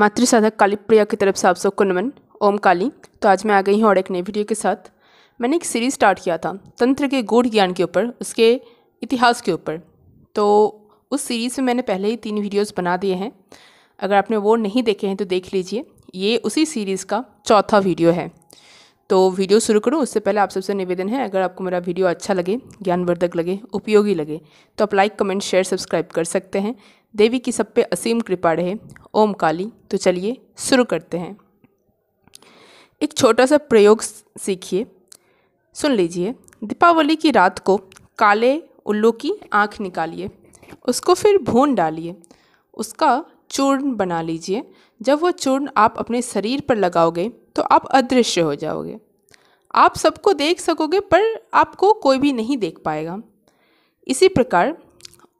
मातृसाधक काली प्रिया की तरफ से आप सबको नमन ओम काली तो आज मैं आ गई हूँ और एक नई वीडियो के साथ मैंने एक सीरीज़ स्टार्ट किया था तंत्र के गूढ़ ज्ञान के ऊपर उसके इतिहास के ऊपर तो उस सीरीज़ में मैंने पहले ही तीन वीडियोस बना दिए हैं अगर आपने वो नहीं देखे हैं तो देख लीजिए ये उसी सीरीज़ का चौथा वीडियो है तो वीडियो शुरू करूँ उससे पहले आप सबसे निवेदन है अगर आपको मेरा वीडियो अच्छा लगे ज्ञानवर्धक लगे उपयोगी लगे तो आप लाइक कमेंट शेयर सब्सक्राइब कर सकते हैं देवी की सब पे असीम कृपा रहे ओम काली तो चलिए शुरू करते हैं एक छोटा सा प्रयोग सीखिए सुन लीजिए दीपावली की रात को काले उल्लू की आँख निकालिए उसको फिर भून डालिए उसका चूर्ण बना लीजिए जब वह चूर्ण आप अपने शरीर पर लगाओगे तो आप अदृश्य हो जाओगे आप सबको देख सकोगे पर आपको कोई भी नहीं देख पाएगा इसी प्रकार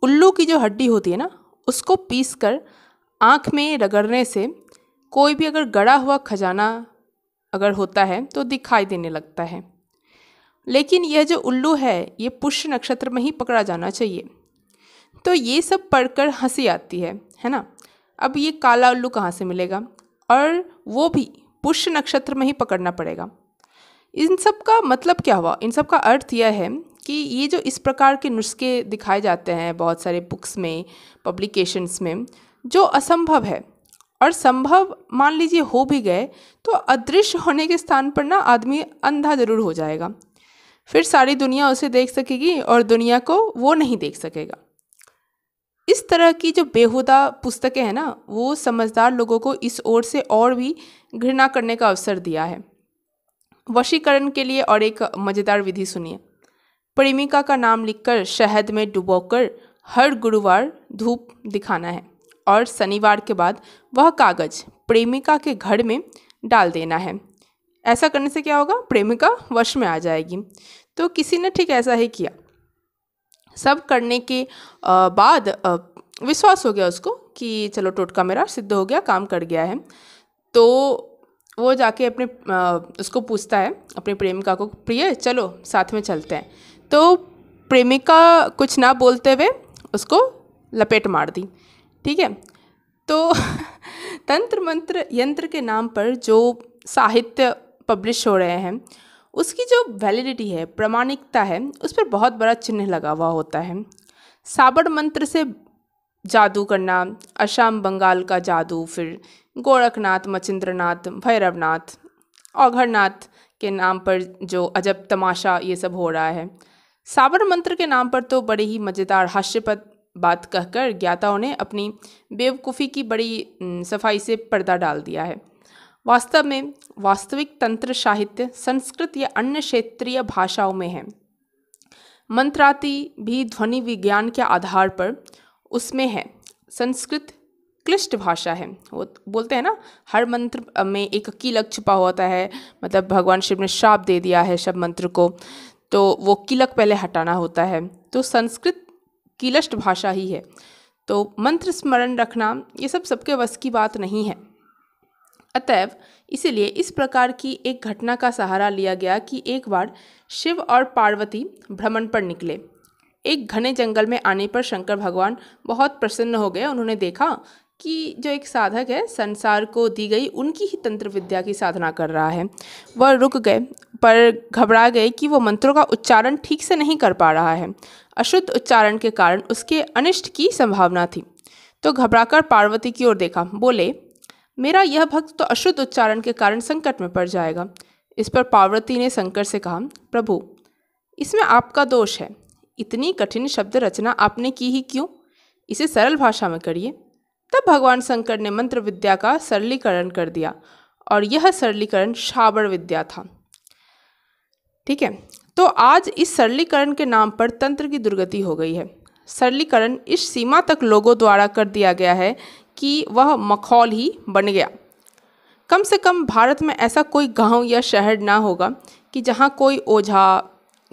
उल्लू की जो हड्डी होती है ना उसको पीस कर आँख में रगड़ने से कोई भी अगर गड़ा हुआ खजाना अगर होता है तो दिखाई देने लगता है लेकिन यह जो उल्लू है ये पुष्य नक्षत्र में ही पकड़ा जाना चाहिए तो ये सब पढ़कर हंसी आती है है ना अब ये काला उल्लू कहाँ से मिलेगा और वो भी पुष्य नक्षत्र में ही पकड़ना पड़ेगा इन सब का मतलब क्या हुआ इन सब का अर्थ यह है कि ये जो इस प्रकार के नुस्खे दिखाए जाते हैं बहुत सारे बुक्स में पब्लिकेशंस में जो असंभव है और संभव मान लीजिए हो भी गए तो अदृश्य होने के स्थान पर ना आदमी अंधा ज़रूर हो जाएगा फिर सारी दुनिया उसे देख सकेगी और दुनिया को वो नहीं देख सकेगा इस तरह की जो बेहुदा पुस्तकें हैं ना वो समझदार लोगों को इस ओर से और भी घृणा करने का अवसर दिया है वशीकरण के लिए और एक मज़ेदार विधि सुनिए प्रेमिका का नाम लिखकर शहद में डुबोकर हर गुरुवार धूप दिखाना है और शनिवार के बाद वह कागज़ प्रेमिका के घर में डाल देना है ऐसा करने से क्या होगा प्रेमिका वश में आ जाएगी तो किसी ने ठीक ऐसा ही किया सब करने के बाद विश्वास हो गया उसको कि चलो टोटका मेरा सिद्ध हो गया काम कर गया है तो वो जाके अपने उसको पूछता है अपने प्रेमिका को प्रिय चलो साथ में चलते हैं तो प्रेमिका कुछ ना बोलते हुए उसको लपेट मार दी ठीक है तो तंत्र मंत्र यंत्र के नाम पर जो साहित्य पब्लिश हो रहे हैं उसकी जो वैलिडिटी है प्रमाणिकता है उस पर बहुत बड़ा चिन्ह लगा हुआ होता है साबर मंत्र से जादू करना असम बंगाल का जादू फिर गोरखनाथ मचिंद्रनाथ भैरवनाथ औघरनाथ के नाम पर जो अजब तमाशा ये सब हो रहा है साबर मंत्र के नाम पर तो बड़े ही मज़ेदार हास्यपद बात कहकर ज्ञाताओं ने अपनी बेवकूफ़ी की बड़ी सफाई से पर्दा डाल दिया है वास्तव में वास्तविक तंत्र साहित्य संस्कृत या अन्य क्षेत्रीय भाषाओं में है मंत्राति भी ध्वनि विज्ञान के आधार पर उसमें है संस्कृत क्लिष्ट भाषा है वो बोलते हैं ना हर मंत्र में एक किलक छुपा होता है मतलब भगवान शिव ने श्राप दे दिया है शब मंत्र को तो वो किलक पहले हटाना होता है तो संस्कृत किलष्ट भाषा ही है तो मंत्र स्मरण रखना ये सब सबके वश की बात नहीं है अतएव इसलिए इस प्रकार की एक घटना का सहारा लिया गया कि एक बार शिव और पार्वती भ्रमण पर निकले एक घने जंगल में आने पर शंकर भगवान बहुत प्रसन्न हो गए उन्होंने देखा कि जो एक साधक है संसार को दी गई उनकी ही तंत्र विद्या की साधना कर रहा है वह रुक गए पर घबरा गए कि वह मंत्रों का उच्चारण ठीक से नहीं कर पा रहा है अशुद्ध उच्चारण के कारण उसके अनिष्ट की संभावना थी तो घबराकर पार्वती की ओर देखा बोले मेरा यह भक्त तो अशुद्ध उच्चारण के कारण संकट में पड़ जाएगा इस पर पार्वती ने शंकर से कहा प्रभु इसमें आपका दोष है इतनी कठिन शब्द रचना आपने की ही क्यों इसे सरल भाषा में करिए तब भगवान शंकर ने मंत्र विद्या का सरलीकरण कर दिया और यह सरलीकरण शाबर विद्या था ठीक है तो आज इस सरलीकरण के नाम पर तंत्र की दुर्गति हो गई है सरलीकरण इस सीमा तक लोगों द्वारा कर दिया गया है कि वह मखौल ही बन गया कम से कम भारत में ऐसा कोई गांव या शहर ना होगा कि जहां कोई ओझा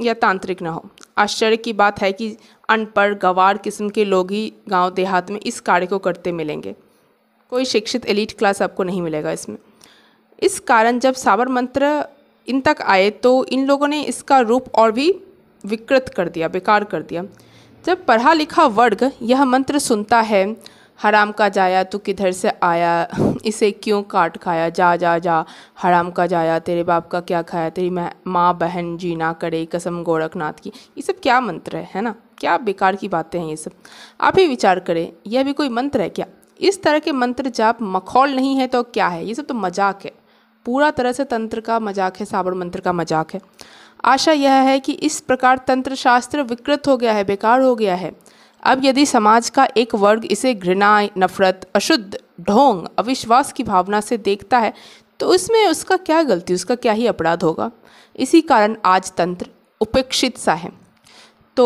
या तांत्रिक ना हो आश्चर्य की बात है कि अनपढ़ गवार किस्म के लोग ही गांव देहात में इस कार्य को करते मिलेंगे कोई शिक्षित एलिट क्लास आपको नहीं मिलेगा इसमें इस कारण जब सावर मंत्र इन तक आए तो इन लोगों ने इसका रूप और भी विकृत कर दिया बेकार कर दिया जब पढ़ा लिखा वर्ग यह मंत्र सुनता है हराम का जाया तू किधर से आया इसे क्यों काट खाया जा जा जा हराम का जाया तेरे बाप का क्या खाया तेरी माँ बहन जी ना करे कसम गोरखनाथ की ये सब क्या मंत्र है है ना क्या बेकार की बातें हैं ये सब आप ही विचार करें यह भी कोई मंत्र है क्या इस तरह के मंत्र जाप मखौल नहीं है तो क्या है ये सब तो मजाक है पूरा तरह से तंत्र का मजाक है साबर मंत्र का मजाक है आशा यह है कि इस प्रकार तंत्र शास्त्र विकृत हो गया है बेकार हो गया है अब यदि समाज का एक वर्ग इसे घृणा नफरत अशुद्ध ढोंग अविश्वास की भावना से देखता है तो उसमें उसका क्या गलती उसका क्या ही अपराध होगा इसी कारण आज तंत्र उपेक्षित सा है तो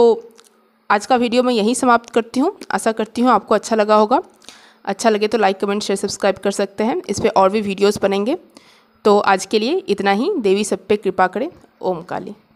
आज का वीडियो मैं यहीं समाप्त करती हूँ आशा करती हूँ आपको अच्छा लगा होगा अच्छा लगे तो लाइक कमेंट शेयर सब्सक्राइब कर सकते हैं इस पर और भी वीडियोज़ बनेंगे तो आज के लिए इतना ही देवी सब पे कृपा करें ओम काली